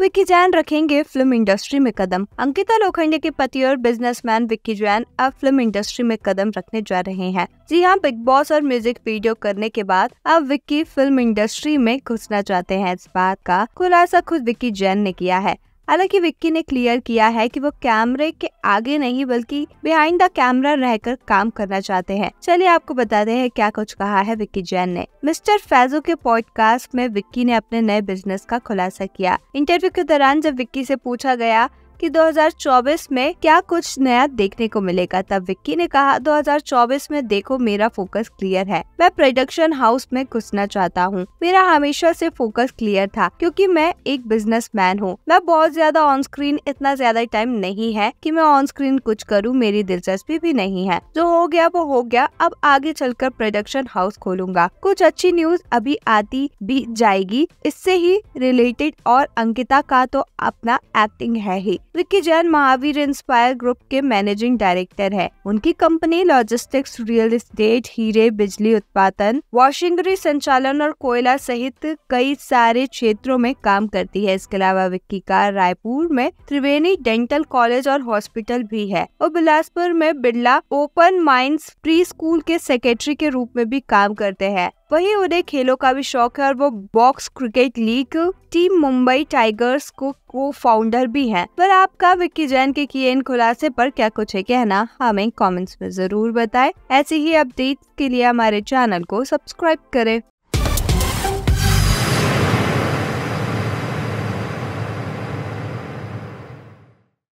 विक्की जैन रखेंगे film industry में कदम अंकिता लोखंडे के पति और बिजनेसमैन विक्की जैन अब फिल्म इंडस्ट्री में कदम रखने जा रहे हैं जी हाँ बिग बॉस और म्यूजिक वीडियो करने के बाद अब विक्की फिल्म इंडस्ट्री में घुसना चाहते हैं इस बात का खुलासा खुद विक्की जैन ने किया है हालांकि विक्की ने क्लियर किया है कि वो कैमरे के आगे नहीं बल्कि बिहाइंड द कैमरा रहकर काम करना चाहते हैं चलिए आपको बताते हैं क्या कुछ कहा है विक्की जैन ने मिस्टर फैजो के पॉडकास्ट में विक्की ने अपने नए बिजनेस का खुलासा किया इंटरव्यू के दौरान जब विक्की से पूछा गया कि 2024 में क्या कुछ नया देखने को मिलेगा तब विक्की ने कहा 2024 में देखो मेरा फोकस क्लियर है मैं प्रोडक्शन हाउस में घुसना चाहता हूँ मेरा हमेशा से फोकस क्लियर था क्योंकि मैं एक बिजनेस मैन हूँ मैं बहुत ज्यादा ऑन स्क्रीन इतना ज्यादा टाइम नहीं है कि मैं ऑन स्क्रीन कुछ करूँ मेरी दिलचस्पी भी नहीं है जो हो गया वो हो गया अब आगे चलकर प्रोडक्शन हाउस खोलूंगा कुछ अच्छी न्यूज अभी आती भी जाएगी इससे ही रिलेटेड और अंकिता का तो अपना एक्टिंग है ही विक्की जैन महावीर इंस्पायर ग्रुप के मैनेजिंग डायरेक्टर है उनकी कंपनी लॉजिस्टिक्स रियल एस्टेट हीरे बिजली उत्पादन वॉशिंगरी संचालन और कोयला सहित कई सारे क्षेत्रों में काम करती है इसके अलावा विक्की का रायपुर में त्रिवेणी डेंटल कॉलेज और हॉस्पिटल भी है और बिलासपुर में Birla open mind pre school के सेक्रेटरी के रूप में भी काम करते हैं वहीं उन्हें खेलों का भी शौक है और वो box cricket league team Mumbai tigers को को फाउंडर भी हैं। पर आपका विक्की जैन के किए इन खुलासे पर क्या कुछ है कहना हमें कमेंट्स में जरूर बताएं। ऐसे ही अपडेट्स के लिए हमारे चैनल को सब्सक्राइब करें